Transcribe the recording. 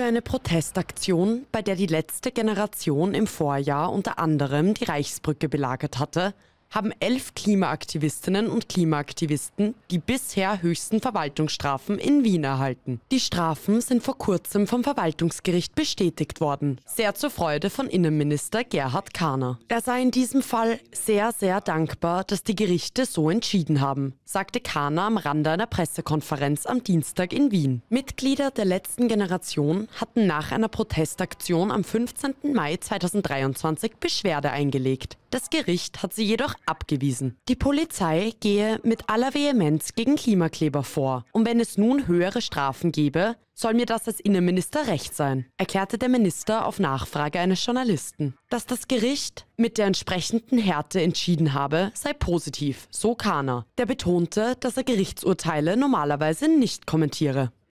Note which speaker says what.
Speaker 1: für eine Protestaktion, bei der die letzte Generation im Vorjahr unter anderem die Reichsbrücke belagert hatte, haben elf Klimaaktivistinnen und Klimaaktivisten die bisher höchsten Verwaltungsstrafen in Wien erhalten. Die Strafen sind vor kurzem vom Verwaltungsgericht bestätigt worden. Sehr zur Freude von Innenminister Gerhard Kahner. Er sei in diesem Fall sehr, sehr dankbar, dass die Gerichte so entschieden haben, sagte Kahner am Rande einer Pressekonferenz am Dienstag in Wien. Mitglieder der letzten Generation hatten nach einer Protestaktion am 15. Mai 2023 Beschwerde eingelegt. Das Gericht hat sie jedoch abgewiesen. Die Polizei gehe mit aller Vehemenz gegen Klimakleber vor. Und wenn es nun höhere Strafen gebe, soll mir das als Innenminister recht sein, erklärte der Minister auf Nachfrage eines Journalisten. Dass das Gericht mit der entsprechenden Härte entschieden habe, sei positiv, so Kahner. Der betonte, dass er Gerichtsurteile normalerweise nicht kommentiere.